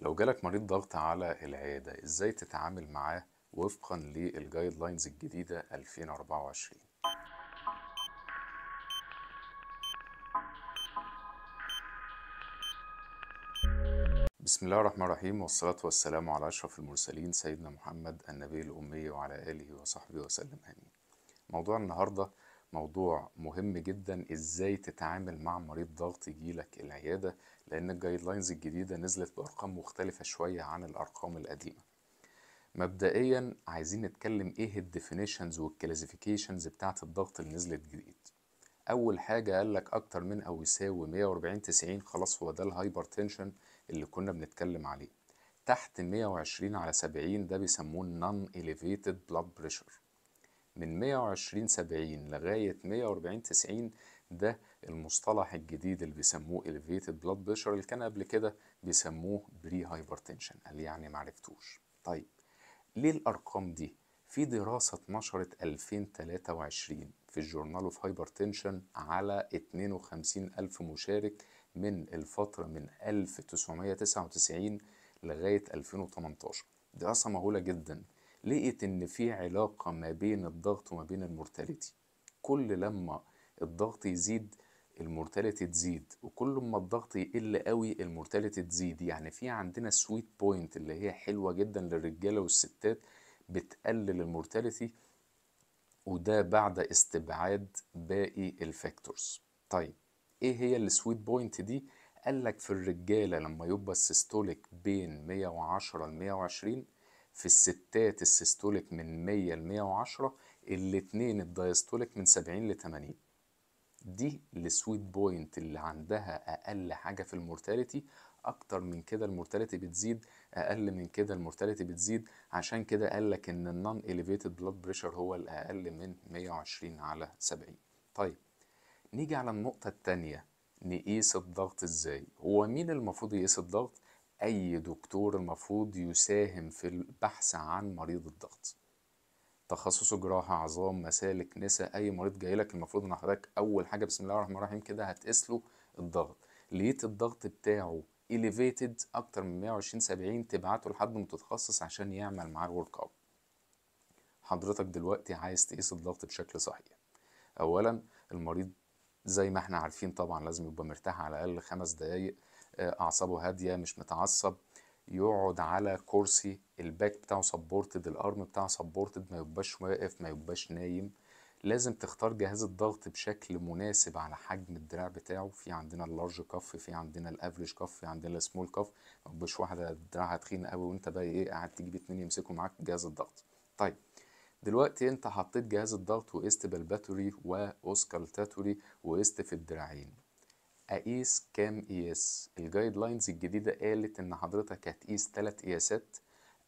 لو جالك مريض ضغط على العيادة ازاي تتعامل معاه وفقا للجايد لاينز الجديدة 2024 بسم الله الرحمن الرحيم والصلاة والسلام على أشرف المرسلين سيدنا محمد النبي الأمي وعلى آله وصحبه وسلم آمين موضوع النهاردة موضوع مهم جدا ازاي تتعامل مع مريض ضغط يجيلك العيادة لان الجايد لاينز الجديده نزلت بارقام مختلفه شويه عن الارقام القديمه مبدئيا عايزين نتكلم ايه الديفينيشنز والكلاسيفيكيشنز بتاعه الضغط اللي نزلت جديد اول حاجه قال لك اكتر من او يساوي 140 90 خلاص هو ده تنشن اللي كنا بنتكلم عليه تحت 120 على 70 ده بيسموه نون اليفيتد بلاد بريشر من 120 70 لغايه 140 90 ده المصطلح الجديد اللي بيسموه elevated blood pressure اللي كان قبل كده بيسموه بري هايبرتنشن قال يعني معرفتوش طيب ليه الارقام دي في دراسه اتنشرت 2023 في الجورنال اوف هايبرتنشن على 52000 مشارك من الفتره من 1999 لغايه 2018 دراسه مهوله جدا لقيت ان في علاقه ما بين الضغط وما بين المورتاليتي كل لما الضغط يزيد المورتاليتي تزيد وكل ما الضغط يقل قوي المورتاليتي تزيد يعني في عندنا سويت بوينت اللي هي حلوه جدا للرجاله والستات بتقلل المورتاليتي وده بعد استبعاد باقي الفاكتورز طيب ايه هي السويت بوينت دي قال لك في الرجاله لما يبقى السيستوليك بين 110 ل 120 في الستات السيستوليك من 100 ل 110 الاثنين الدايستوليك من 70 ل 80 دي السويت بوينت اللي عندها اقل حاجه في المورتاليتي اكتر من كده المورتاليتي بتزيد اقل من كده المورتاليتي بتزيد عشان كده قال لك ان النون اليفيتد بلاد بريشر هو الاقل من 120 على 70 طيب نيجي على النقطه الثانيه نقيس الضغط ازاي هو مين المفروض يقيس الضغط اي دكتور المفروض يساهم في البحث عن مريض الضغط تخصصه جراحه عظام مسالك نسا اي مريض جاي لك المفروض ان حضرتك اول حاجه بسم الله الرحمن الرحيم كده هتقيس له الضغط لقيت الضغط بتاعه elevated اكتر من 120 70 تبعته لحد متخصص عشان يعمل معاه الورك أب حضرتك دلوقتي عايز تقيس الضغط بشكل صحيح اولا المريض زي ما احنا عارفين طبعا لازم يبقى مرتاح على الاقل خمس دقايق آه، اعصابه هاديه مش متعصب يقعد على كرسي الباك بتاعه سبورتد الارم بتاعه سبورتد ما يبقاش واقف ما يبقاش نايم لازم تختار جهاز الضغط بشكل مناسب على حجم الدراع بتاعه في عندنا اللارج كف في عندنا الافريج كف في عندنا السمول كف ما تبقاش واحده دراعها تخين قوي وانت بقى ايه قاعد تجيب اتنين يمسكوا معاك جهاز الضغط طيب دلوقتي انت حطيت جهاز الضغط وقست بالباتوري واوسكالتاتوري وقست في الدراعين اقيس كام قياس الجايد لاينز الجديده قالت ان حضرتك هتقيس ثلاث قياسات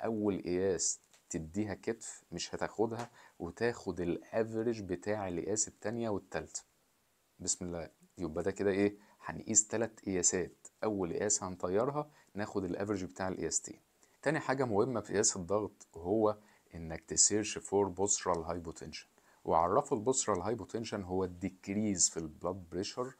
اول قياس تديها كتف مش هتاخدها وتاخد الافريج بتاع القياس التانية والتالتة بسم الله يبقى ده كده ايه هنقيس ثلاث قياسات اول قياس هنطيرها ناخد الافريج بتاع القياستين تاني حاجه مهمه في قياس الضغط هو انك تسيرش فور بوسترال هايبوتنشن وعرفوا البوسترال هايبوتنشن هو الديكريز في البلاد بريشر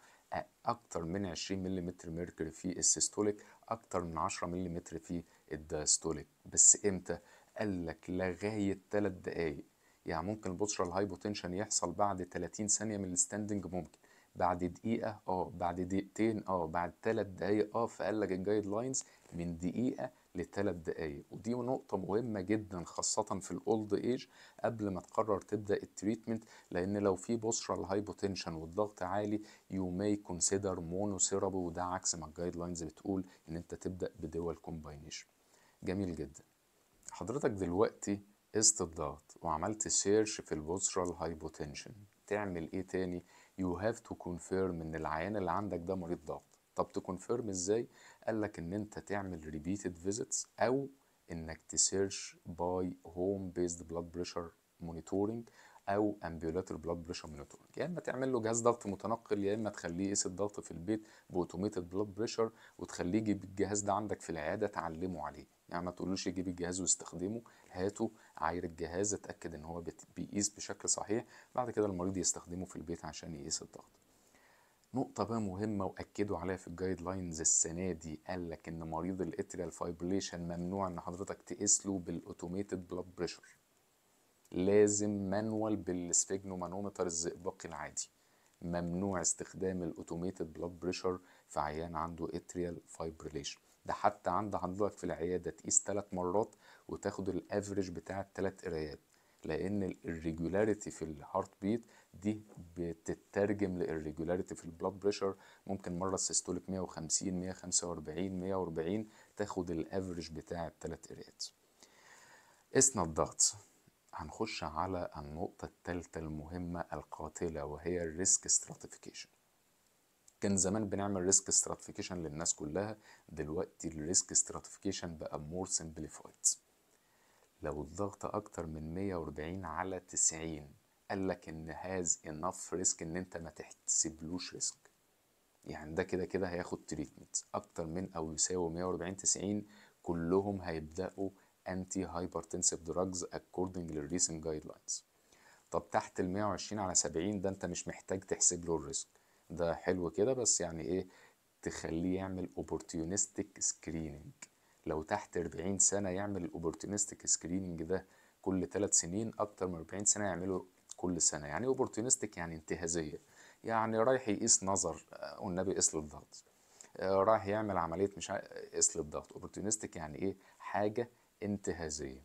اكتر من 20 ملم ميركوري في السيستوليك اكتر من 10 ملم في الدايستوليك بس امتى قال لك لغايه 3 دقائق يعني ممكن البوتشر الهايبوتنشن يحصل بعد 30 ثانيه من الستاندنج ممكن بعد دقيقة اه بعد دقيقتين اه بعد ثلاث دقايق اه فقال لك الجايد لاينز من دقيقة لثلاث دقايق ودي نقطة مهمة جدا خاصة في الأولد إيج قبل ما تقرر تبدأ التريتمنت لأن لو في بوسترال هايبوتنشن والضغط عالي يو ماي كونسيدر مونو سيرابي وده عكس ما الجايد لاينز بتقول إن أنت تبدأ بدول كومباينيشن جميل جدا حضرتك دلوقتي قست الضغط وعملت سيرش في البوسترال هايبوتنشن تعمل إيه تاني؟ يو هاف تو كونفيرم إن العيان اللي عندك ده مريض ضغط طب تكونفيرم ازاي قال لك ان انت تعمل ريبيتد فيزيتس او انك تسيرش باي هوم بيزد بلاد بريشر مونيتورنج او امبيولاتر بلاد بريشر مونيتورنج يا اما تعمل له جهاز ضغط متنقل يا اما تخليه يقيس الضغط في البيت باوتوميتد بلاد بريشر وتخليه يجيب الجهاز ده عندك في العياده تعلمه عليه يعني ما تقولوش يجيب الجهاز ويستخدمه هاته عاير الجهاز اتاكد ان هو بيقيس بشكل صحيح بعد كده المريض يستخدمه في البيت عشان يقيس الضغط نقطة بقى مهمة وأكدوا عليها في الجايد لاينز السنة دي قال لك إن مريض الاتريال فايبريشن ممنوع إن حضرتك تقيس له بالأوتوميتد بلاد بريشر لازم مانوال بالسفيجنومانومتر الزئبقي العادي ممنوع استخدام الأوتوميتد بلاد بريشر في عيان عنده اتريال فايبريشن ده حتى عند حضرتك في العيادة تقيس تلات مرات وتاخد الافريج بتاع التلات قرايات لان الريجولاريتي في الهارت بيت دي بتترجم للريجولاريتي في البلاد بريشر ممكن مره السيستوليك 150 145 140 تاخد الافريج بتاع الثلاث قراءات اسنا الضغط هنخش على النقطة الثالثة المهمة القاتلة وهي الريسك ستراتيفيكيشن كان زمان بنعمل ريسك ستراتيفيكيشن للناس كلها دلوقتي الريسك ستراتيفيكيشن بقى مور سمبليفايد لو الضغط اكتر من 140 على 90 قال لك ان هاز انف ريسك ان انت ما تحسبلوش ريسك يعني ده كده كده هياخد تريتمنت اكتر من او يساوي 140 90 كلهم هيبداوا انتي هايبرتنسيف دراجز اكوردنج للريسنت جايد لاينز طب تحت ال 120 على 70 ده انت مش محتاج تحسب له الريسك ده حلو كده بس يعني ايه تخليه يعمل اوبورتيونستيك سكريننج لو تحت 40 سنة يعمل الأوبورتونيستك سكريننج ده كل ثلاث سنين أكتر من 40 سنة يعمله كل سنة يعني أوبورتونيستك يعني انتهازية يعني رايح يقيس نظر آه، والنبي قيس للضغط آه، رايح يعمل عملية مش قيس للضغط أوبورتونيستك يعني إيه حاجة انتهازية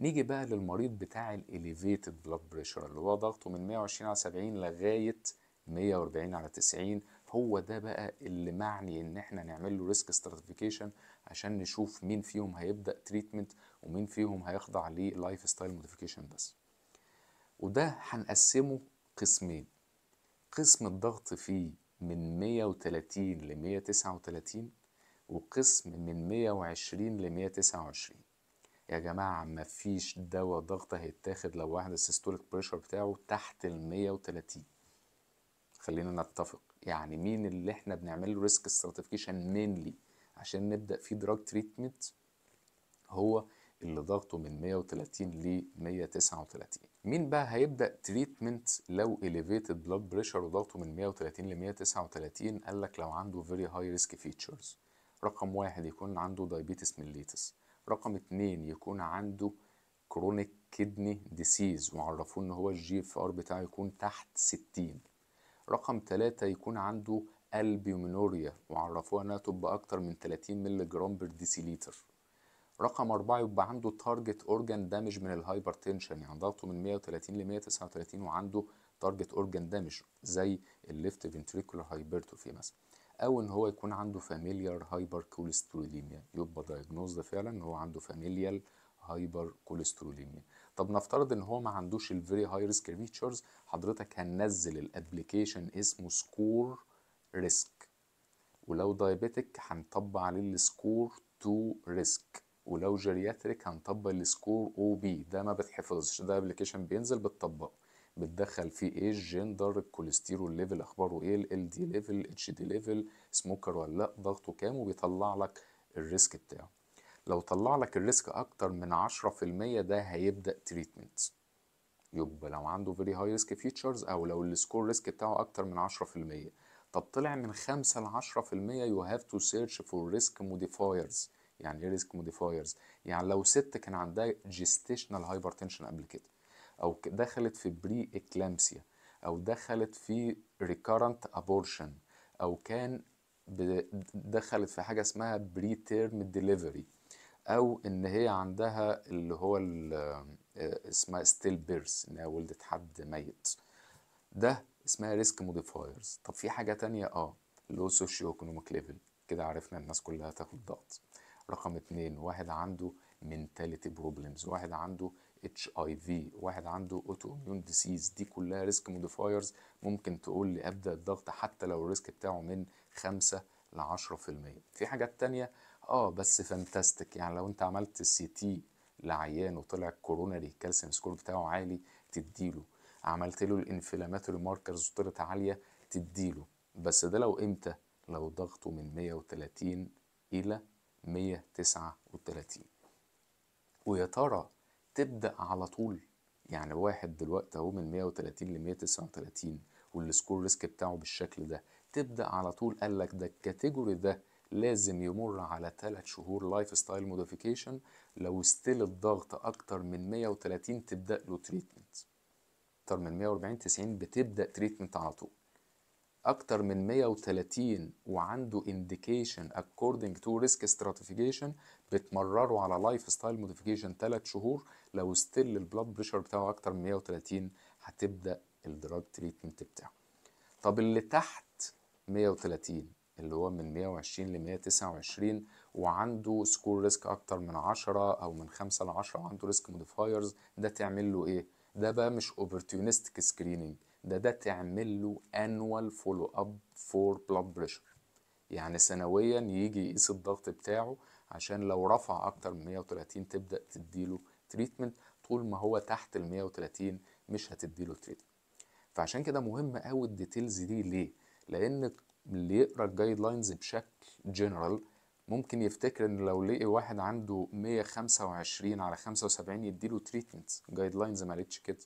نيجي بقى للمريض بتاع الاليفيتد بلاد بريشر اللي هو ضغطه من 120 على 70 لغايه 140 على 90 هو ده بقى اللي معني ان احنا نعمل له ريسك ستراتيفيكيشن عشان نشوف مين فيهم هيبدا تريتمنت ومين فيهم هيخضع للايف ستايل موديفيكيشن بس وده هنقسمه قسمين قسم الضغط فيه من 130 ل 139 وقسم من 120 ل 129 يا جماعة مفيش دواء ضغط هيتاخد لو واحد السيستوليك بريشر بتاعه تحت ال 130 خلينا نتفق يعني مين اللي احنا بنعمل له ريسك استراتيفيكيشن مينلي عشان نبدأ فيه دراج تريتمنت هو اللي ضغطه من 130 ل 139 مين بقى هيبدا تريتمنت لو اليفيتد بلاد بريشر وضغطه من 130 ل 139 قال لك لو عنده فيري هاي ريسك فيتشرز رقم واحد يكون عنده دايبيتس ميليتس رقم اتنين يكون عنده كرونيك كدني ديسيز وعرفوه ان هو الجي اف ار بتاعه يكون تحت 60 رقم ثلاثة يكون عنده البيومينوريا وعرفوها انها تبقى اكتر من 30 مللي جرام بر ديسيليتر رقم أربعة يبقى عنده تارجت أورجان دامج من الهايبرتنشن يعني ضغطه من 130 ل 139 وعنده تارجت أورجان دامج زي الليفت فنتريكولار هايبرتوفي مثلا أو إن هو يكون عنده فاميليار هايبر كوليستروليميا يبقى دايجنوزد فعلا إن هو عنده فاميليال هايبر كوليستروليميا طب نفترض ان هو ما عندوش الفيري هاي ريسك فيتشرز حضرتك هننزل الابلكيشن اسمه سكور ريسك ولو دايابيتك هنطبق عليه السكور 2 ريسك ولو جيرياتريك هنطبق السكور او بي ده ما بتحفظش ده ابلكيشن بينزل بتطبقه بتدخل فيه ايه جندر الكوليسترول ليفل اخباره ايه ال دي ليفل اتش دي ليفل سموكر ولا لا ضغطه كام وبيطلع لك الريسك بتاعه لو طلع لك الريسك اكتر من 10% ده هيبدا تريتمنت يبقى لو عنده فيري هاي ريسك فيتشرز او لو السكور ريسك بتاعه اكتر من 10% طب طلع من 5 ل 10% يو هاف تو سيرش فور ريسك موديفايرز يعني ايه ريسك موديفايرز يعني لو ست كان عندها جيستيشنال هايبرتنشن قبل كده او دخلت في بري اكلامسيا او دخلت في ريكارنت ابورشن او كان دخلت في حاجه اسمها بري تيرم ديليفري او ان هي عندها اللي هو آه، اسمها ستيل بيرس انها ولدت حد ميت ده اسمها ريسك موديفايرز طب في حاجه تانية اه لو سوشيو ايكونوميك ليفل كده عرفنا الناس كلها تاخد ضغط رقم اتنين واحد عنده منتاليتي بروبلمز واحد عنده اتش اي في واحد عنده اوتو اميون ديسيز دي كلها ريسك موديفايرز ممكن تقول لي ابدا الضغط حتى لو الريسك بتاعه من خمسة ل 10% في حاجات تانية اه بس فانتاستيك يعني لو انت عملت سي تي لعيان وطلع الكوروناري كالسيوم سكور بتاعه عالي تديله عملت له الانفلاماتوري ماركرز طلعت عاليه تديله بس ده لو امتى لو ضغطه من 130 الى 139 ويا ترى تبدا على طول يعني واحد دلوقتي اهو من 130 ل 139 والسكور ريسك بتاعه بالشكل ده تبدا على طول قال لك ده الكاتيجوري ده لازم يمر على 3 شهور لايف ستايل موديفيكيشن لو ستيل الضغط اكتر من 130 تبدا له تريتمنت اكتر من 140 90 بتبدا تريتمنت على طول اكتر من 130 وعنده انديكيشن اكوردنج تو ريسك ستراتيفيكيشن بتمرره على لايف ستايل موديفيكيشن 3 شهور لو ستيل البلاد بريشر بتاعه اكتر من 130 هتبدا الدراج تريتمنت بتاعه طب اللي تحت 130 اللي هو من 120 ل 129 وعنده سكور ريسك اكتر من 10 او من 5 ل 10 وعنده ريسك موديفايرز ده تعمل له ايه ده بقى مش اوبورتيونستك سكريننج ده ده تعمل له انوال فولو اب فور بلاد بريشر يعني سنويا يجي يقيس الضغط بتاعه عشان لو رفع اكتر من 130 تبدا تديله تريتمنت طول ما هو تحت ال 130 مش هتديله تريتمنت فعشان كده مهم قوي الديتيلز دي ليه لان اللي يقرا الجايد لاينز بشكل جنرال ممكن يفتكر ان لو لقي واحد عنده 125 على 75 يديله تريتمنت جايد لاينز ما قالتش كده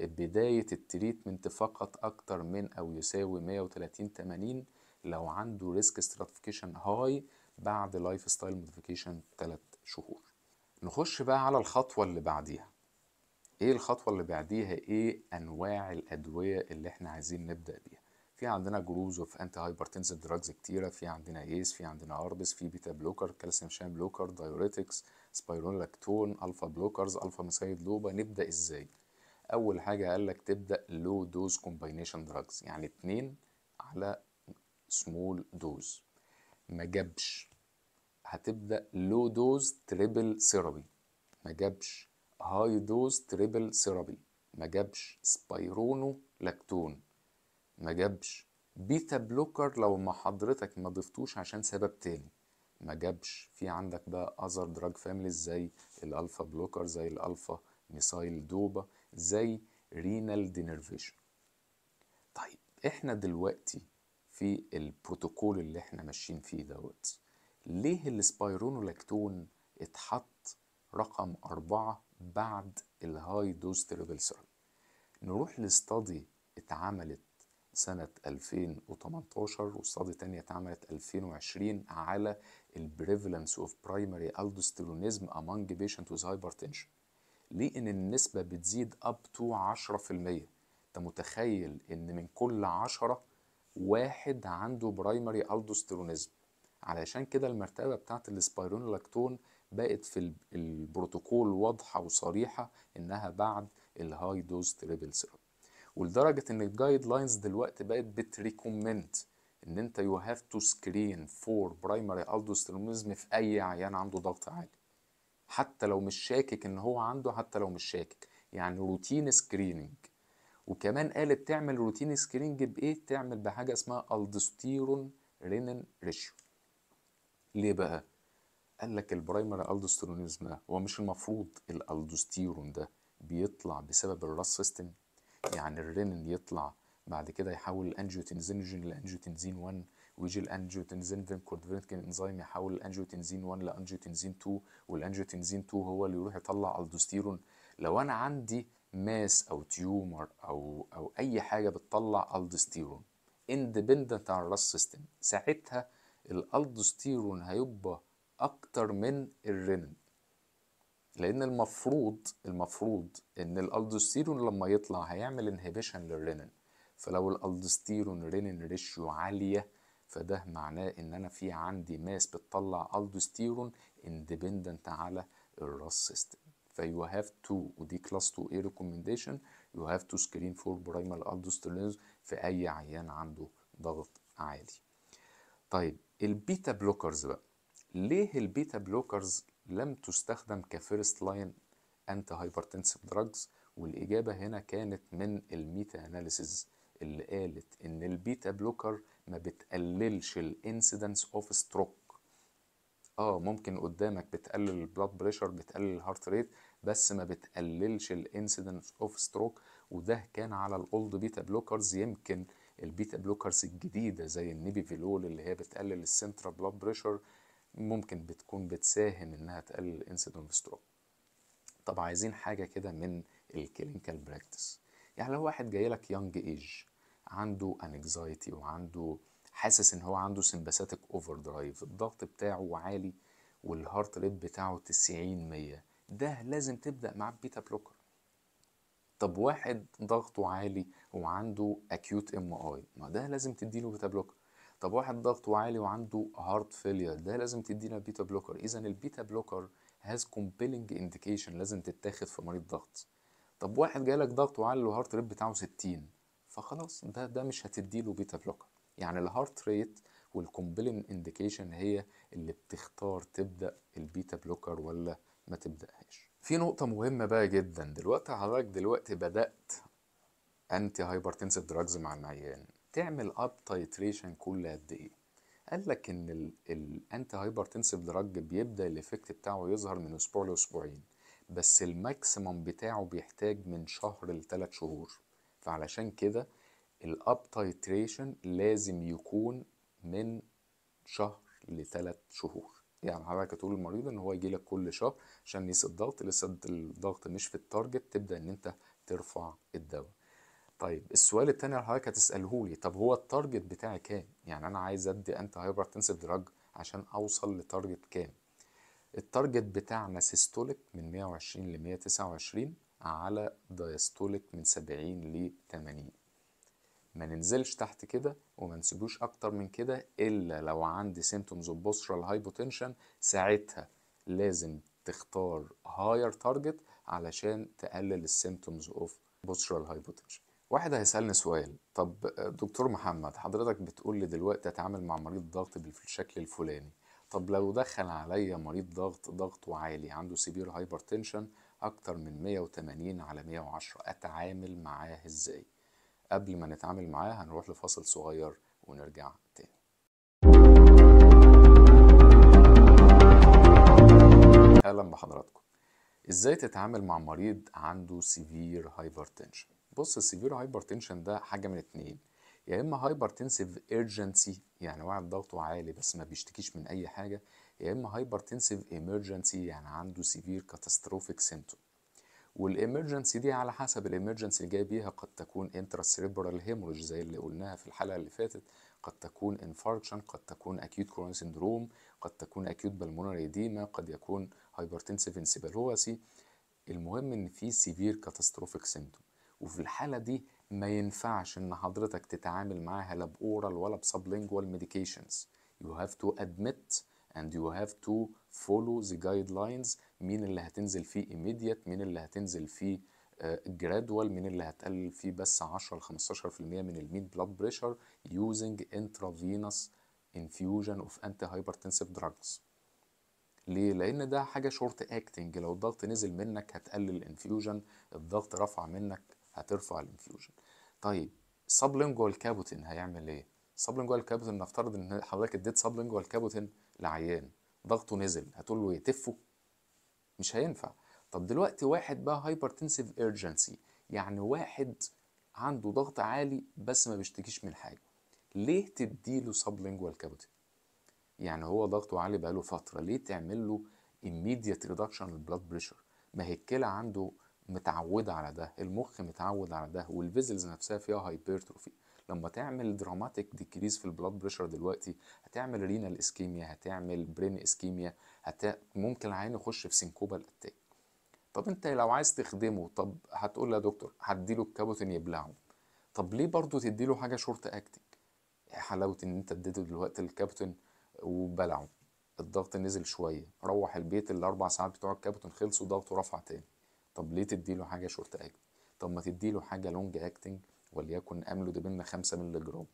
بداية التريتمنت فقط أكتر من أو يساوي 130 80 لو عنده ريسك ستراتيفيكيشن هاي بعد لايف ستايل موديفيكيشن 3 شهور نخش بقى على الخطوة اللي بعديها ايه الخطوة اللي بعديها ايه أنواع الأدوية اللي احنا عايزين نبدأ بيها في عندنا جروز اوف انتي هايبرتنسيف دراجز كتيره في عندنا ايس في عندنا اربس في بيتا بلوكر كالسيوم شان بلوكر دايوريتكس سبايرولاكتون الفا بلوكرز الفا مسايد لوبا نبدا ازاي اول حاجه قال لك تبدا لو دوز كومباينيشن دراجز يعني اتنين على سمول دوز ما جابش هتبدا لو دوز تريبل سيرابي ما جابش هاي دوز تريبل سيرابي ما جابش سبايرونو لاكتون ما جابش بيتا بلوكر لو ما حضرتك ما ضفتوش عشان سبب تاني ما جابش في عندك بقى اذر دراج فاميلي زي الالفا بلوكر زي الالفا ميسايل دوبا زي رينال دينرفيشن طيب احنا دلوقتي في البروتوكول اللي احنا ماشيين فيه دوت ليه السبايرونولاكتون اتحط رقم أربعة بعد الهاي دوز تريبل سيرم نروح لستادي اتعملت سنة 2018 وستادي تانية اتعملت 2020 على البريفلنس اوف برايمري الدوستيرونيزم among بيشنت with hypertension ليه ان النسبة بتزيد اب تو 10% انت متخيل ان من كل 10 واحد عنده برايمري الدوستيرونيزم علشان كده المرتبة بتاعت السبيرونولاكتون بقت في البروتوكول واضحة وصريحة انها بعد الهاي دوز تريبل سيرب ولدرجه ان الجايد لاينز دلوقتي بقت بتريكومنت ان انت يو هاف تو سكرين فور برايمري الدوستروميزم في اي عيان عنده ضغط عالي حتى لو مش شاكك ان هو عنده حتى لو مش شاكك يعني روتين سكريننج وكمان قالت تعمل روتين سكرينج بايه تعمل بحاجه اسمها الدوستيرون رينين ريشيو ليه بقى قال لك البرايمري الدوستيرونيزم ده هو مش المفروض الالدوستيرون ده بيطلع بسبب الراس سيستم يعني الرينين يطلع بعد كده يحول الانجيوتنزين لانجيوتنزين 1 ويجي الانجيوتنزين فينكورد فينكين انزيم يحول الانجيوتنزين 1 لانجيوتنزين 2 والانجيوتنزين 2 هو اللي يروح يطلع الدوستيرون لو انا عندي ماس او تيومر او او اي حاجه بتطلع الدوستيرون اندبندنت عن الراس سيستم ساعتها الالدوستيرون هيبقى اكتر من الرينين لان المفروض المفروض ان الالدوستيرون لما يطلع هيعمل انهبيشن للرينين فلو الالدوستيرون رينين ريشيو عاليه فده معناه ان انا في عندي ماس بتطلع الدوستيرون اندبندنت على الراس سيستم فيو هاف تو ودي كلاس 2 اي ريكومنديشن يو هاف تو سكرين فور برايمال الدوستيرونز في اي عيان عنده ضغط عالي طيب البيتا بلوكرز بقى ليه البيتا بلوكرز لم تستخدم كفيرست لاين انتي هايبرتنسيف دراجز والاجابه هنا كانت من الميتا اناليسيز اللي قالت ان البيتا بلوكر ما بتقللش الانسيدنس اوف ستروك اه ممكن قدامك بتقلل البلاد بريشر بتقلل الهارت ريت بس ما بتقللش الانسيدنس اوف ستروك وده كان على الاولد بيتا بلوكرز يمكن البيتا بلوكرز الجديده زي النيبي فيلول اللي هي بتقلل السنترال بلاد بريشر ممكن بتكون بتساهم انها تقلل الانسيدنت ستروك طب عايزين حاجه كده من الكلينيكال براكتس يعني لو واحد جاي لك يونج ايج عنده انكزايتي وعنده حاسس ان هو عنده سمباثيك اوفر درايف الضغط بتاعه عالي والهارت ريت بتاعه 90 100 ده لازم تبدا معاه بيتا بلوكر طب واحد ضغطه عالي وعنده اكيوت ام اي ما ده لازم تديله بيتا بلوكر طب واحد ضغطه عالي وعنده هارت فيلير ده لازم تدينا بيتا بلوكر اذا البيتا بلوكر هاز كومبيلنج انديكيشن لازم تتاخد في مريض ضغط طب واحد جالك ضغط عالي والهارت ريت بتاعه 60 فخلاص ده ده مش هتديله بيتا بلوكر يعني الهارت ريت والكومبيلنج انديكيشن هي اللي بتختار تبدا البيتا بلوكر ولا ما تبداهاش في نقطه مهمه بقى جدا دلوقتي حضرتك دلوقتي بدات انتي هايبرتنسيف دراجز مع العيان تعمل اب تايتريشن كل قد ايه قال لك ان الانتي هايبرتنسيف دراج بيبدا الايفكت بتاعه يظهر من اسبوع لاسبوعين بس الماكسيمم بتاعه بيحتاج من شهر لثلاث شهور فعلشان كده الاب تايتريشن لازم يكون من شهر لثلاث شهور يعني حضرتك تقول للمريض ان هو يجي لك كل شهر عشان يقيس الضغط لسه الضغط مش في التارجت تبدا ان انت ترفع الدواء طيب السؤال التاني اللي حضرتك هتساله لي طب هو التارجت بتاعي كام؟ يعني انا عايز ادي انت هايبرتنسيف دراج عشان اوصل لتارجت كام؟ التارجت بتاعنا سيستوليك من 120 ل 129 على دايستوليك من 70 ل 80 ما ننزلش تحت كده وما نسيبوش اكتر من كده الا لو عندي سيمتومز اوف بوسترال هايبوتنشن ساعتها لازم تختار هاير تارجت علشان تقلل السيمتومز اوف بوسترال هايبوتنشن واحد هيسألني سؤال طب دكتور محمد حضرتك بتقول لي دلوقتي اتعامل مع مريض ضغط بالشكل الفلاني طب لو دخل عليا مريض ضغط ضغطه عالي عنده سيفير هايبرتنشن اكتر من 180 على 110 اتعامل معاه ازاي قبل ما نتعامل معاه هنروح لفاصل صغير ونرجع تاني اهلا بحضراتكم ازاي تتعامل مع مريض عنده سيفير هايبرتنشن بص السيفير هايبر تنشن ده حاجه من اتنين يا اما هايبر تنسيف ايرجنسي يعني واحد ضغطه عالي بس ما بيشتكيش من اي حاجه يا اما هايبر تنسيف ايمرجنسي يعني عنده سيفير كاتاستروفيك سيمتوم والامرجنسي دي على حسب الامرجنسي اللي جاي بيها قد تكون انترا انتراسيريبرال هيموريج زي اللي قلناها في الحلقه اللي فاتت قد تكون انفاركشن قد تكون اكيوت كورون سيندروم قد تكون اكيوت بالمونري ديما قد يكون هايبرتنسيف انسيبالواسي المهم ان في سيفير كاتاستروفيك سيمتوم وفي الحالة دي ما ينفعش إن حضرتك تتعامل معاها لا بأورال ولا بسبلينجوال ميديكيشنز you have to admit and you have to follow the guidelines مين اللي هتنزل فيه immediate مين اللي هتنزل فيه جرادوال آه، مين اللي هتقلل فيه بس 10 ل 15% من الميد بلاد بريشر using intravenous infusion of هايبرتنسيف drugs ليه؟ لأن ده حاجة شورت اكتنج لو الضغط نزل منك هتقلل الانفيوجن الضغط رفع منك هترفع الانفيوجن طيب سبلينجوال كابوتين هيعمل ايه سبلينجوال كابوتين نفترض ان حضرتك اديت سبلينجوال كابوتين لعيان ضغطه نزل هتقول له يتفه مش هينفع طب دلوقتي واحد بقى هايبرتنسيف ايرجنسي يعني واحد عنده ضغط عالي بس ما بيشتكيش من حاجه ليه تديله سبلينجوال كابوتين يعني هو ضغطه عالي بقاله فتره ليه تعمل له immediate reduction blood بريشر ما هي الكلى عنده متعوده على ده المخ متعود على ده والفيزلز نفسها فيها هايبرتروفي لما تعمل دراماتيك ديكريز في البلاد بريشر دلوقتي هتعمل رينال اسكيميا هتعمل برين اسكيميا هت... ممكن العين يخش في سنكوبا الاتاك طب انت لو عايز تخدمه طب هتقول له يا دكتور هديله الكابوتين يبلعه طب ليه برضه تديله حاجه شورت اكتنج حلاوه ان انت اديته دلوقتي الكابوتين وبلعه الضغط نزل شويه روح البيت الاربع ساعات بتوع الكابوتين خلصوا ضغطه رفع تاني طب ليه تديله حاجه شورت اكت طب ما تديله حاجه لونج اكتنج وليكن املودبين 5 مللي جرام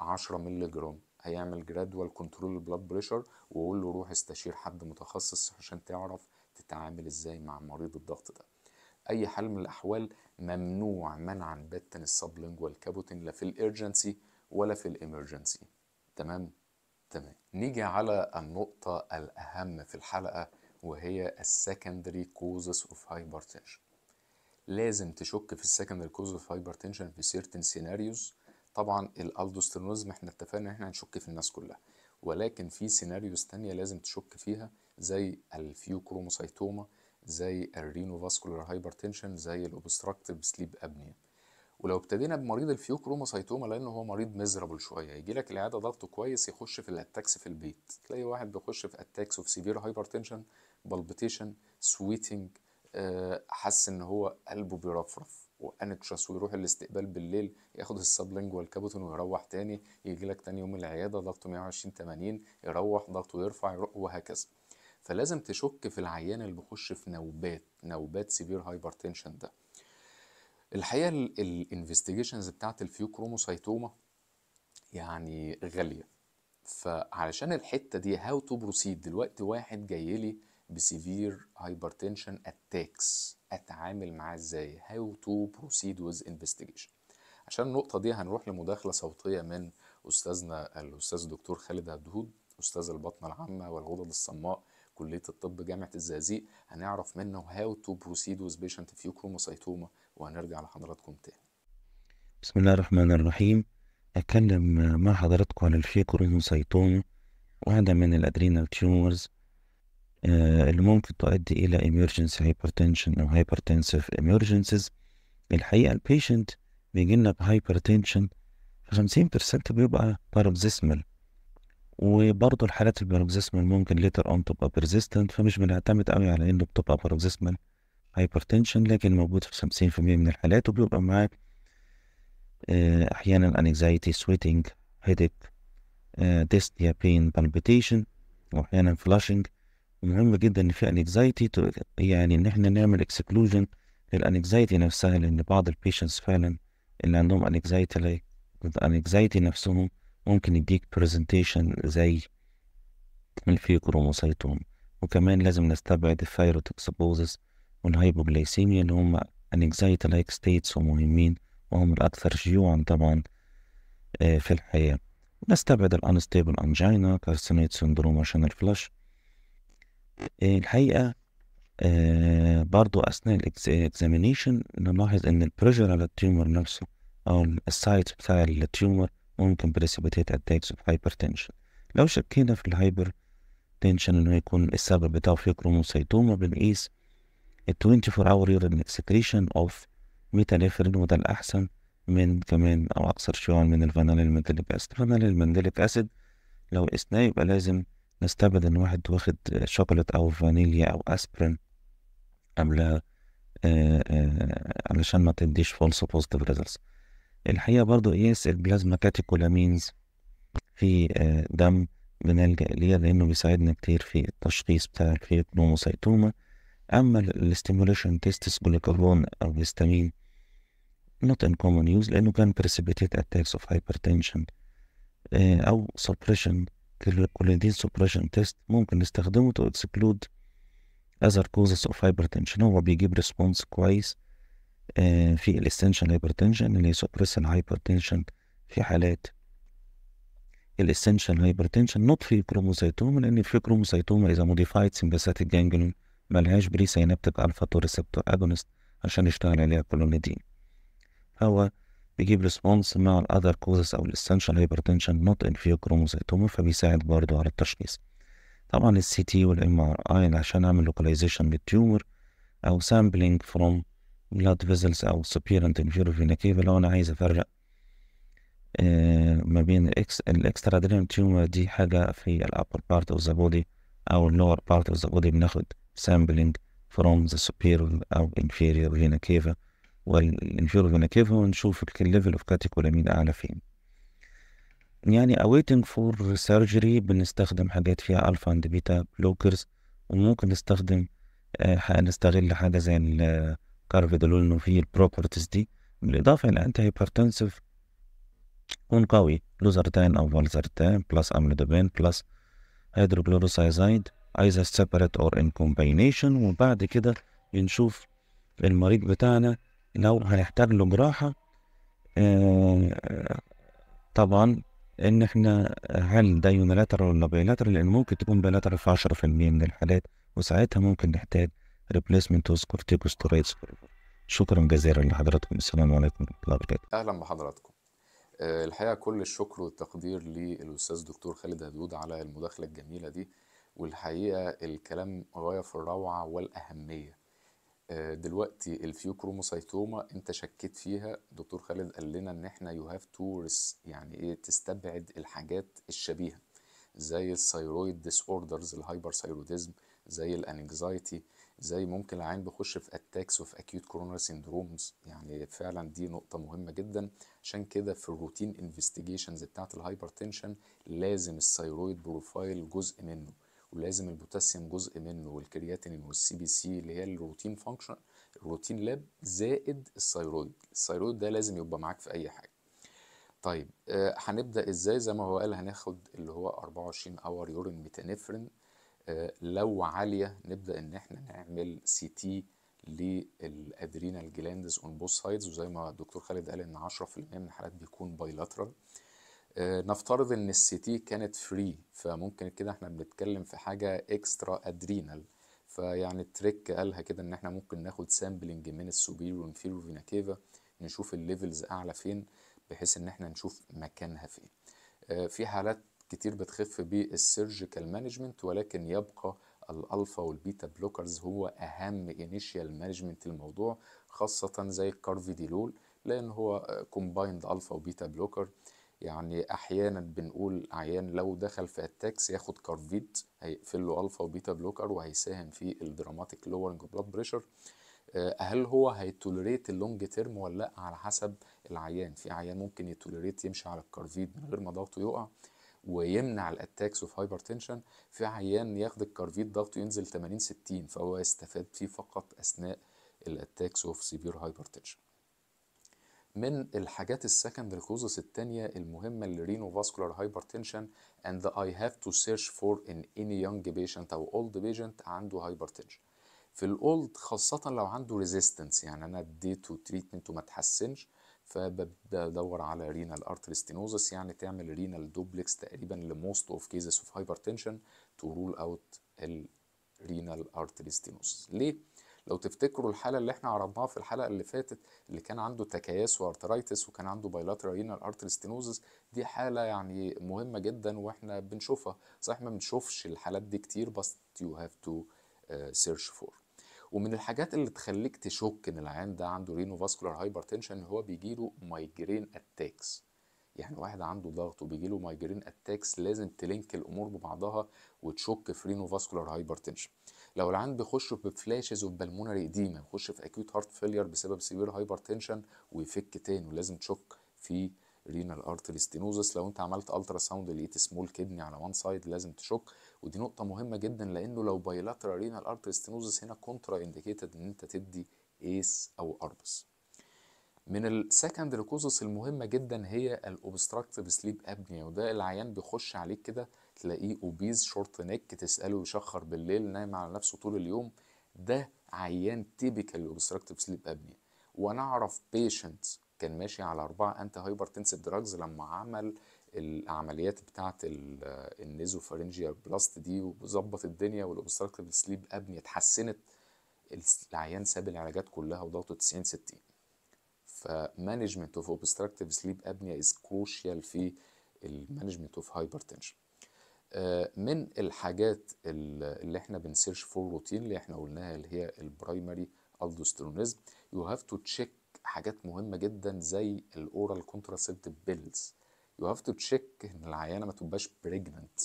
10 مللي جرام هيعمل جرادوال كنترول البلاد بريشر وقول له روح استشير حد متخصص عشان تعرف تتعامل ازاي مع مريض الضغط ده اي حال من الاحوال ممنوع منعا باتا السبلينجوال والكابوتين لا في الارجنسي ولا في الامرجنسي تمام تمام نيجي على النقطه الاهم في الحلقه وهي السكندري كوزز اوف هايبرتنشن لازم تشك في السكندري كوزز اوف هايبرتنشن في سيرتن سيناريوز طبعا الالدوستيرونيزم احنا اتفقنا ان احنا هنشك في الناس كلها ولكن في سيناريوز تانية لازم تشك فيها زي الفيو كروموسايتوما زي فاسكولار هايبرتنشن زي الاوبستراكتيف سليب ابنيا ولو ابتدينا بمريض الفيو كروموسايتوما لان هو مريض مزربل شويه يجي لك العياده ضغطه كويس يخش في الاتاكس في البيت تلاقي واحد بيخش في اتاكس وفي سيفير هايبرتنشن بالبيتيشن سويتنج حس ان هو قلبه بيرفرف وانكشس ويروح الاستقبال بالليل ياخد السبلينجوال كابوتون ويروح تاني يجي لك تاني يوم العياده ضغطه 120 80 يروح ضغطه يرفع يروح وهكذا فلازم تشك في العيان اللي بيخش في نوبات نوبات سيفير هايبرتنشن ده الحقيقه الانفستيجيشنز بتاعت الفيو كروموسايتوما يعني غاليه فعلشان الحته دي هاو تو بروسيد دلوقتي واحد جاي لي بسيفير هايبرتنشن اتاكس اتعامل معاه ازاي هاو تو بروسيد ويز انفستيجيشن عشان النقطه دي هنروح لمداخله صوتيه من استاذنا الاستاذ الدكتور خالد عبدهود استاذ البطنه العامه والغدد الصماء كليه الطب جامعه الزقازيق هنعرف منه هاو تو بروسيد ويز بيشنت فيو كروموسايتوما وهنرجع لحضراتكم تاني بسم الله الرحمن الرحيم أتكلم مع حضراتكم عن الفيكروموسايتوما واحدة من الأدرينال تيومرز آه، اللي ممكن تؤدي إلى emergency hypertension أو hypertensive emergencies الحقيقة البيشنت بيجيلنا بهايبرتنشن خمسين بيرسنت بيبقى paroxysmal وبرضه الحالات paroxysmal ممكن ليتر أون تبقى بيرزيستنت فمش بنعتمد قوي على إنه بتبقى paroxysmal hypertension لكن موجود في خمسين في المية من الحالات وبيبقى معاك آه، أحيانا anxiety sweating headache آه، dyspnea pain palpitation وأحيانا flushing مهم جدا ان في انكزايتي يعني ان احنا نعمل اكسكلوجن للانكزايتي نفسها لان بعض البيشنتس فعلا اللي عندهم انكزايتي الانكزايتي نفسهم ممكن يديك برزنتيشن زي كروموسيتوم وكمان لازم نستبعد الثايروتوكسبوزس والهايبوجليسيميا اللي هم انكزايتي لايك ستيتس ومهمين وهم الأكثر شيوعا طبعا آه، في الحياة نستبعد الانستيبل انجينا كارسينيت سندروم عشان الفلاش إيه، الحقيقة آه برضو أثناء الإكزامينيشن نلاحظ إن البريشر على التيومر نفسه أو السايت بتاع التيومر ممكن بريسيبيتيت أتاكس أوف هايبرتنشن لو شكينا في الهايبر تنشن إنه يكون السبب بتاعه في كروموسيتوما بنقيس ال 24 hour urine excretion of ميتانيفرين وده الأحسن من كمان أو أكثر شيوعا من الفانيل المنديليك أسيد الفانيل المنديليك أسيد لو قسناه يبقى لازم نستبعد إن واحد واخد شوكولات أو فانيليا أو أسبرين قبل آه، آه، علشان ما تديش فولس بوزيتيف ريزلتس الحقيقة برضو قياس البلازما كاتيكولامينز في آه، دم بنلجأ ليه لأنه بيساعدنا كتير في التشخيص بتاع الفيت نوموسيتوما أما الاستيموليشن تيستس جلوكاجون أو هيستامين not in common use لأنه كان precipitate attacks of hypertension أو suppression الكوليدين سوبريشن تيست ممكن نستخدمه تو اكسكلود اذر كوزز اوف هايبرتنشن هو بيجيب ريسبونس كويس في الاستنشن هايبرتنشن اللي يسبرس الهايبرتنشن في حالات الاستنشن هايبرتنشن نوت في كروموسايتوما لان في كروموسايتوما اذا موديفايد سمباثيك جانجلون ملهاش بري سينابتك الفا تو ريسبتور اجونست عشان يشتغل عليها كولونيدين فهو بيجيب ريسبونس مع الاذر كوزز او الاسنشال هايبرتنشن نوت ان فيو كروموزيتوما فبيساعد برضه على التشخيص طبعا السي تي والام ار اي عشان اعمل لوكاليزيشن للتيومر او سامبلينج فروم بلاد فيزلز او سبيرنت انفيرو فينا كيفا لو انا عايز افرق آه ما بين الاكس الاكسترا دريم تيومر دي حاجه في الابر بارت اوف ذا بودي او اللور بارت اوف ذا بودي بناخد سامبلينج فروم ذا superior او inferior فينا كيفا والانفيروجينا كيرف ونشوف الليفل اوف كاتيكولامين اعلى فين يعني اويتنج فور سيرجري بنستخدم حاجات فيها الفا اند بيتا بلوكرز وممكن نستخدم آه، نستغل حاجه زي الكارفيدولول انه فيه البروبرتيز دي بالاضافه الى انتي هايبرتنسف يكون قوي لوزرتان او فالزرتان بلس املودوبين بلس هيدروكلوروسايزايد ايزا سيبريت اور ان كومباينيشن وبعد كده بنشوف المريض بتاعنا لو هنحتاج له جراحة آه، طبعا ان احنا هل ده يونيلاترال ولا بايلاترال لان ممكن تكون بايلاترال في 10% من الحالات وساعتها ممكن نحتاج ريبليسمنت اوف شكرا جزيلا لحضراتكم السلام عليكم ورحمه الله وبركاته اهلا بحضراتكم آه، الحقيقه كل الشكر والتقدير للاستاذ دكتور خالد هدود على المداخله الجميله دي والحقيقه الكلام غايه في الروعه والاهميه آه، دلوقتي الفيو كروموسايتوما انت شكيت فيها دكتور خالد قال لنا ان احنا يو هاف تو يعني ايه تستبعد الحاجات الشبيهه زي الثايرويد ديس اوردرز الهايبر ثايروديزم زي الانكزايتي زي ممكن العين بيخش في اتاكس وفي اكيوت كورونر سيندرومز يعني فعلا دي نقطه مهمه جدا عشان كده في الروتين انفستيجيشنز بتاعه الهايبرتنشن لازم الثايرويد بروفايل جزء منه ولازم البوتاسيوم جزء منه والكرياتين والسي بي سي اللي هي الروتين فانكشن الروتين لاب زائد الثايرويد الثايرويد ده لازم يبقى معاك في اي حاجه طيب آه هنبدا ازاي زي ما هو قال هناخد اللي هو 24 اور يورين ميتانفرين آه لو عاليه نبدا ان احنا نعمل سي تي للادرينال جلاندز اون بوث سايدز وزي ما الدكتور خالد قال ان 10% من الحالات بيكون بايلاترال آه آه، نفترض ان السي كانت فري فممكن كده احنا بنتكلم في حاجه اكسترا ادرينال فيعني التريك قالها كده ان احنا ممكن ناخد سامبلنج من السوبيريور وانفيريور فينا كيفا نشوف الليفلز اعلى فين بحيث ان احنا نشوف مكانها فين آه، في حالات كتير بتخف بالسيرجيكال مانجمنت ولكن يبقى الالفا والبيتا بلوكرز هو اهم انيشيال مانجمنت الموضوع خاصه زي الكارفيديلول لان هو كومبايند الفا وبيتا بلوكر يعني احيانا بنقول عيان لو دخل في اتاكس ياخد كارفيت هيقفل له الفا وبيتا بلوكر وهيساهم في الدراماتيك لورنج بلاد بريشر آه، هل هو هيتولريت اللونج تيرم ولا لا على حسب العيان في عيان ممكن يتولريت يمشي على الكارفيت من غير ما ضغطه يقع ويمنع الاتاكس اوف هايبر تنشن في عيان ياخد الكارفيت ضغطه ينزل 80 60 فهو يستفاد فيه فقط اثناء الاتاكس اوف سيفير هايبر تنشن من الحاجات السكندري كوزس التانية المهمة للرينو فاسكولار هايبرتنشن and I have to search for in any young patient أو old patient عنده هايبرتنشن في الاولد خاصة لو عنده ريزيستنس يعني أنا اديته تريتمنت وما تحسنش فببدا ادور على رينال ارتري ستينوزس يعني تعمل رينال دوبلكس تقريبا لموست اوف كيزز اوف هايبرتنشن تو رول اوت الرينال ارتري ستينوزس ليه؟ لو تفتكروا الحاله اللي احنا عرضناها في الحلقه اللي فاتت اللي كان عنده تكياس وارترايتس وكان عنده بايلاترال رينال ستينوزس دي حاله يعني مهمه جدا واحنا بنشوفها صحيح ما بنشوفش الحالات دي كتير بس يو هاف تو سيرش فور ومن الحاجات اللي تخليك تشك ان العيان ده عنده رينو فاسكولار هايبرتنشن ان هو بيجيله مايجرين اتاكس يعني واحد عنده ضغط وبيجي له مايجرين اتاكس لازم تلينك الامور ببعضها وتشك في فاسكولار هايبرتنشن لو العيان بيخش بفلاشز وبالمونري قديمه يخش في اكيوت هارت فيلير بسبب سيفير هايبرتنشن ويفك تاني ولازم تشك في رينال ارتري ستينوزس لو انت عملت الترا ساوند لقيت سمول كدني على وان سايد لازم تشك ودي نقطه مهمه جدا لانه لو بايلاترا رينال ارتري ستينوزس هنا كونترا انديكيتد ان انت تدي ايس او اربس من السكند كوزس المهمه جدا هي الاوبستراكتيف سليب ابنيا وده العيان بيخش عليك كده تلاقيه اوبيز شورت نيك تساله يشخر بالليل نايم على نفسه طول اليوم ده عيان تيبيكال اوبستراكتيف سليب ابنيا وانا اعرف بيشنت كان ماشي على أربعة أنت هايبر هايبرتنسيف دراجز لما عمل العمليات بتاعة النيزوفارنجيال بلاست دي وظبط الدنيا والأوبستراكتيف سليب أبنية اتحسنت العيان ساب العلاجات كلها وضغطه 90 60 فمانجمنت اوف اوبستراكتيف سليب ابنيا از كروشيال في المانجمنت اوف هايبرتنشن من الحاجات اللي احنا بنسيرش فور روتين اللي احنا قلناها اللي هي البرايمري الدوسترونيزم يو هاف تو تشيك حاجات مهمه جدا زي الاورال كونتراسبتيف بيلز يو هاف تو تشيك ان العيانه ما تبقاش بريجننت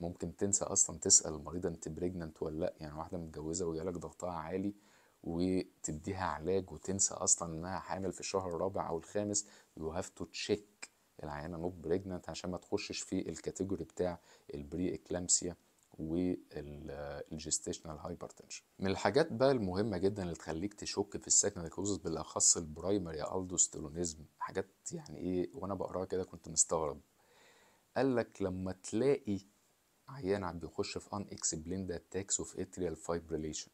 ممكن تنسى اصلا تسال المريضه انت بريجننت ولا لا يعني واحده متجوزه وجالك ضغطها عالي وتديها علاج وتنسى اصلا انها حامل في الشهر الرابع او الخامس يو هاف تو تشيك العيانه نوت بريجننت عشان ما تخشش في الكاتيجوري بتاع البري اكلامسيا والجستيشنال هايبرتنشن من الحاجات بقى المهمه جدا اللي تخليك تشك في السكند كوزز بالاخص البرايمري الدوستيرونيزم حاجات يعني ايه وانا بقراها كده كنت مستغرب قال لك لما تلاقي عيان عم بيخش في ان اكسبليند اتاكس اوف اتريال فايبريليشن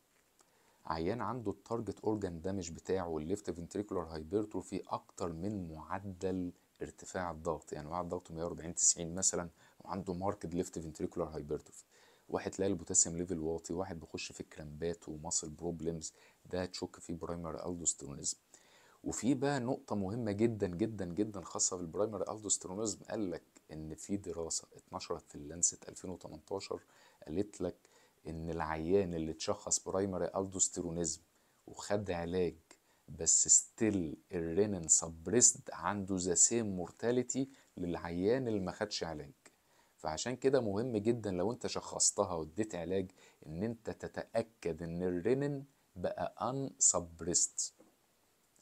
عيان عنده التارجت اورجان دامج بتاعه الليفت فنتريكولار هايبرتروفي اكتر من معدل ارتفاع الضغط يعني معدل ضغطه 140 90 مثلا وعنده ماركد ليفت فنتريكولار هايبرتروفي واحد تلاقي البوتاسيوم ليفل واطي واحد بيخش في كرامبات وماسل بروبلمز ده تشك فيه برايمري الدوسترونيزم وفي بقى نقطه مهمه جدا جدا جدا خاصه بالبرايمري الدوسترونيزم قال لك ان في دراسه اتنشرت في اللانست 2018 قالت لك ان العيان اللي اتشخص برايمري الدوستيرونيزم وخد علاج بس ستيل الرينين سبريسد عنده ذا سيم مورتاليتي للعيان اللي ما خدش علاج فعشان كده مهم جدا لو انت شخصتها واديت علاج ان انت تتاكد ان الرينين بقى ان سبريست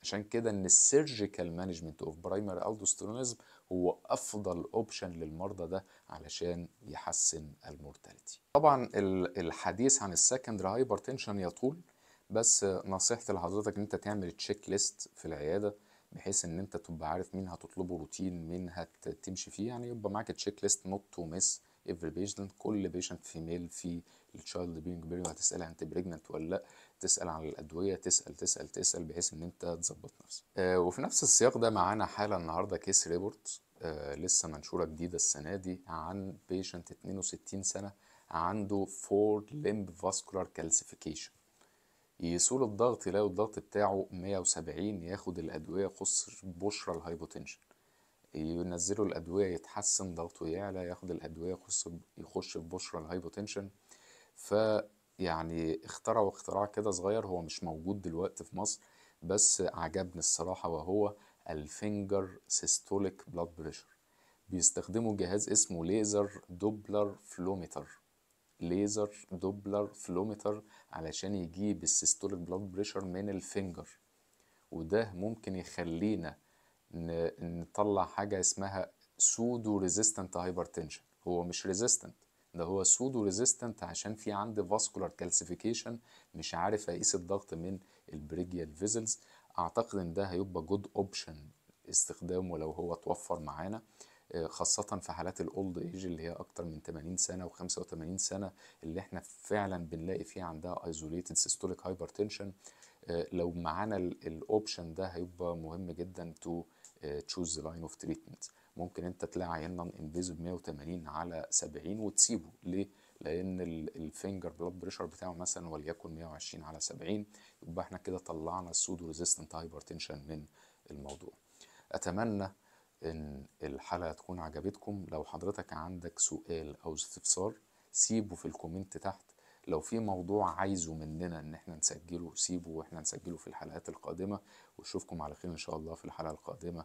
عشان كده ان السيرجيكال مانجمنت اوف برايمري الدوستيرونيزم هو افضل اوبشن للمرضى ده علشان يحسن المورتاليتي طبعا الحديث عن السكندري هايبرتنشن يطول بس نصيحتي لحضرتك ان انت تعمل تشيك ليست في العياده بحيث ان انت تبقى عارف مين هتطلبه روتين مين هتمشي فيه يعني يبقى معاك تشيك ليست نوت تو ميس افري بيشنت كل بيشنت فيميل في التشايلد بينج بيريو هتسال انت بريجننت ولا لا تسال عن الادويه تسال تسال تسال بحيث ان انت تظبط نفسك آه وفي نفس السياق ده معانا حاله النهارده كيس ريبورت آه لسه منشوره جديده السنه دي عن بيشنت 62 سنه عنده فور لمب فاسكولار كالسيفيكيشن يسول الضغط يلاقي الضغط بتاعه 170 ياخد الادويه قصر بشرى الهايبوتنشن ينزلوا الادويه يتحسن ضغطه يعلى ياخد الادويه يخش يخش في بشرى الهايبوتنشن فيعني اخترعوا اختراع كده صغير هو مش موجود دلوقتي في مصر بس عجبني الصراحة وهو الفينجر سيستوليك بلاد بريشر بيستخدموا جهاز اسمه ليزر دوبلر فلوميتر ليزر دوبلر فلوميتر علشان يجيب السيستوليك بلاد بريشر من الفينجر وده ممكن يخلينا نطلع حاجة اسمها سودو ريزيستنت هايبرتنشن هو مش ريزيستنت ده هو سودو ريزيستنت عشان في عندي فاسكولار كالسيفيكيشن مش عارف اقيس الضغط من البريجيال فيزلز اعتقد ان ده هيبقى جود اوبشن استخدامه لو هو اتوفر معانا آه، خاصة في حالات الأولد إيج اللي هي أكتر من 80 سنة و85 سنة اللي إحنا فعلا بنلاقي فيها عندها ايزوليتد سيستوليك هايبرتنشن لو معانا الأوبشن ده هيبقى مهم جدا تو تشوز لاين اوف تريتمنت ممكن انت تلاقي عينا انفيزو ب 180 على 70 وتسيبه ليه؟ لان الفينجر بلاد بريشر بتاعه مثلا وليكن 120 على 70 يبقى احنا كده طلعنا السودو ريزيستنت هايبرتنشن من الموضوع. اتمنى ان الحلقه تكون عجبتكم لو حضرتك عندك سؤال او استفسار سيبه في الكومنت تحت لو في موضوع عايزه مننا ان احنا نسجله سيبه واحنا نسجله في الحلقات القادمه واشوفكم على خير ان شاء الله في الحلقه القادمه